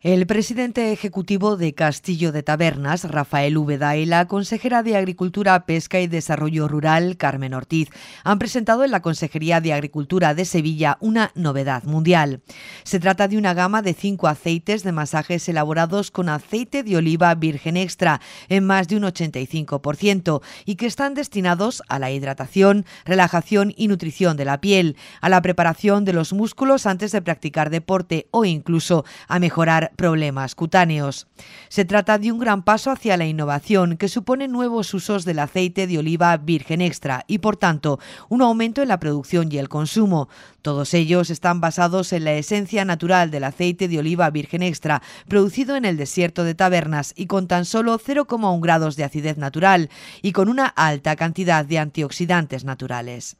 El presidente ejecutivo de Castillo de Tabernas, Rafael Úbeda, y la consejera de Agricultura, Pesca y Desarrollo Rural, Carmen Ortiz, han presentado en la Consejería de Agricultura de Sevilla una novedad mundial. Se trata de una gama de cinco aceites de masajes elaborados con aceite de oliva virgen extra en más de un 85% y que están destinados a la hidratación, relajación y nutrición de la piel, a la preparación de los músculos antes de practicar deporte o incluso a mejorar problemas cutáneos. Se trata de un gran paso hacia la innovación que supone nuevos usos del aceite de oliva virgen extra y, por tanto, un aumento en la producción y el consumo. Todos ellos están basados en la esencia natural del aceite de oliva virgen extra, producido en el desierto de Tabernas y con tan solo 0,1 grados de acidez natural y con una alta cantidad de antioxidantes naturales.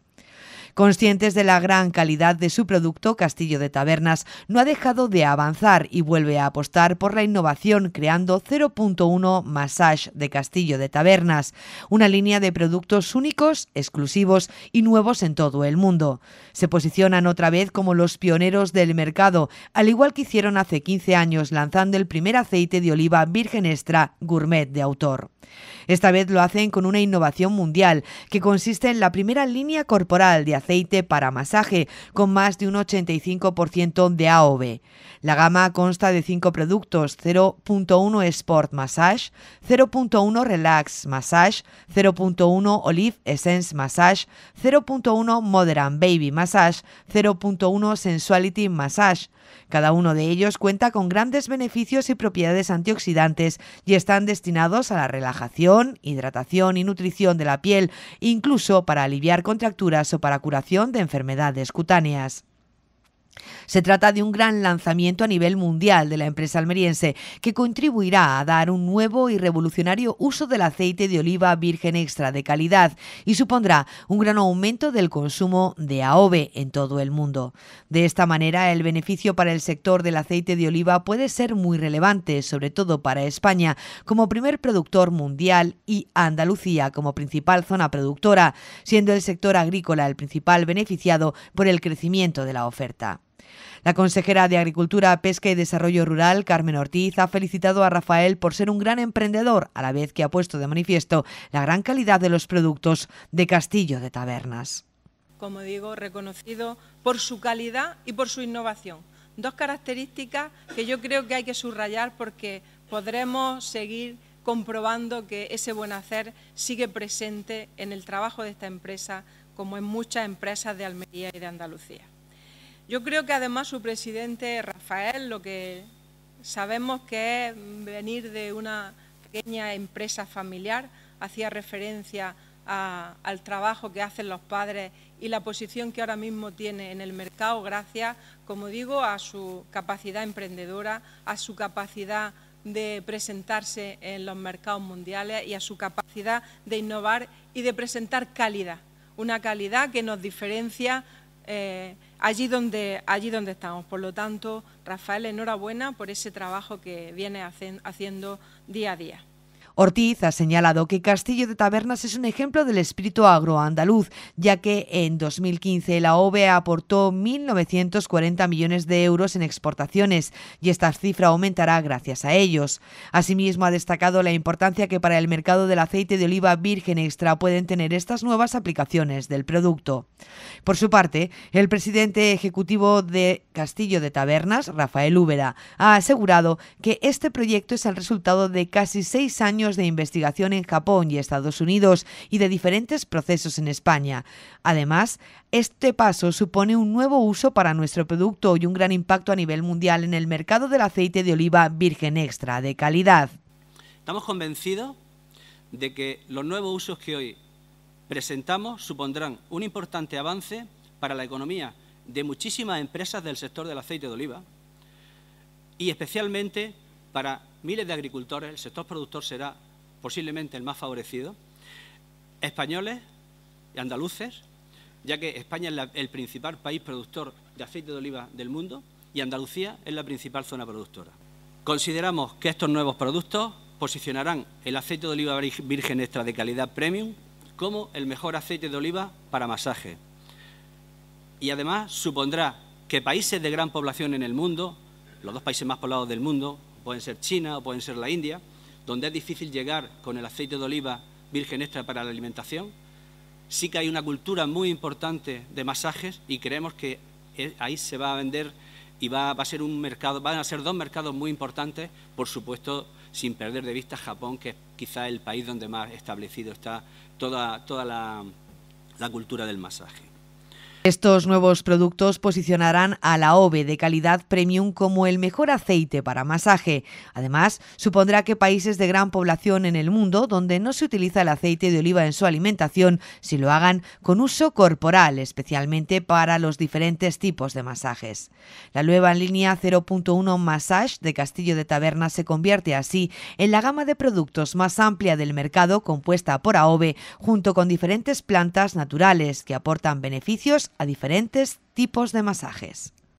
Conscientes de la gran calidad de su producto, Castillo de Tabernas no ha dejado de avanzar y vuelve a apostar por la innovación creando 0.1 Massage de Castillo de Tabernas, una línea de productos únicos, exclusivos y nuevos en todo el mundo. Se posicionan otra vez como los pioneros del mercado, al igual que hicieron hace 15 años lanzando el primer aceite de oliva virgen extra gourmet de autor. Esta vez lo hacen con una innovación mundial que consiste en la primera línea corporal de aceite para masaje, con más de un 85% de AOV. La gama consta de 5 productos, 0.1 Sport Massage, 0.1 Relax Massage, 0.1 Olive Essence Massage, 0.1 Modern Baby Massage, 0.1 Sensuality Massage. Cada uno de ellos cuenta con grandes beneficios y propiedades antioxidantes y están destinados a la relajación, hidratación y nutrición de la piel, incluso para aliviar contracturas o para curación de enfermedades cutáneas. Se trata de un gran lanzamiento a nivel mundial de la empresa almeriense que contribuirá a dar un nuevo y revolucionario uso del aceite de oliva virgen extra de calidad y supondrá un gran aumento del consumo de AOVE en todo el mundo. De esta manera, el beneficio para el sector del aceite de oliva puede ser muy relevante, sobre todo para España, como primer productor mundial y Andalucía como principal zona productora, siendo el sector agrícola el principal beneficiado por el crecimiento de la oferta. La consejera de Agricultura, Pesca y Desarrollo Rural, Carmen Ortiz, ha felicitado a Rafael por ser un gran emprendedor, a la vez que ha puesto de manifiesto la gran calidad de los productos de Castillo de Tabernas. Como digo, reconocido por su calidad y por su innovación. Dos características que yo creo que hay que subrayar porque podremos seguir comprobando que ese buen hacer sigue presente en el trabajo de esta empresa como en muchas empresas de Almería y de Andalucía. Yo creo que además su presidente Rafael lo que sabemos que es venir de una pequeña empresa familiar, hacía referencia al trabajo que hacen los padres y la posición que ahora mismo tiene en el mercado gracias, como digo, a su capacidad emprendedora, a su capacidad de presentarse en los mercados mundiales y a su capacidad de innovar y de presentar calidad, una calidad que nos diferencia eh, allí, donde, allí donde estamos. Por lo tanto, Rafael, enhorabuena por ese trabajo que viene haciendo día a día. Ortiz ha señalado que Castillo de Tabernas es un ejemplo del espíritu agroandaluz, ya que en 2015 la OVE aportó 1.940 millones de euros en exportaciones y esta cifra aumentará gracias a ellos. Asimismo, ha destacado la importancia que para el mercado del aceite de oliva virgen extra pueden tener estas nuevas aplicaciones del producto. Por su parte, el presidente ejecutivo de Castillo de Tabernas, Rafael Úbeda, ha asegurado que este proyecto es el resultado de casi seis años de investigación en Japón y Estados Unidos y de diferentes procesos en España. Además, este paso supone un nuevo uso para nuestro producto y un gran impacto a nivel mundial en el mercado del aceite de oliva virgen extra de calidad. Estamos convencidos de que los nuevos usos que hoy presentamos supondrán un importante avance para la economía de muchísimas empresas del sector del aceite de oliva y especialmente para miles de agricultores, el sector productor será posiblemente el más favorecido, españoles y andaluces, ya que España es el principal país productor de aceite de oliva del mundo y Andalucía es la principal zona productora. Consideramos que estos nuevos productos posicionarán el aceite de oliva virgen extra de calidad premium como el mejor aceite de oliva para masaje. Y además supondrá que países de gran población en el mundo, los dos países más poblados del mundo, pueden ser China o pueden ser la India, donde es difícil llegar con el aceite de oliva virgen extra para la alimentación. Sí que hay una cultura muy importante de masajes y creemos que eh, ahí se va a vender y va, a ser un mercado, van a ser dos mercados muy importantes, por supuesto, sin perder de vista Japón, que es quizá el país donde más establecido está toda, toda la cultura del masaje. Estos nuevos productos posicionarán a la OVE de calidad premium como el mejor aceite para masaje. Además, supondrá que países de gran población en el mundo donde no se utiliza el aceite de oliva en su alimentación, si lo hagan con uso corporal, especialmente para los diferentes tipos de masajes. La nueva línea 0.1 Massage de Castillo de Taberna se convierte así en la gama de productos más amplia del mercado compuesta por AOVE, junto con diferentes plantas naturales que aportan beneficios a diferentes tipos de masajes.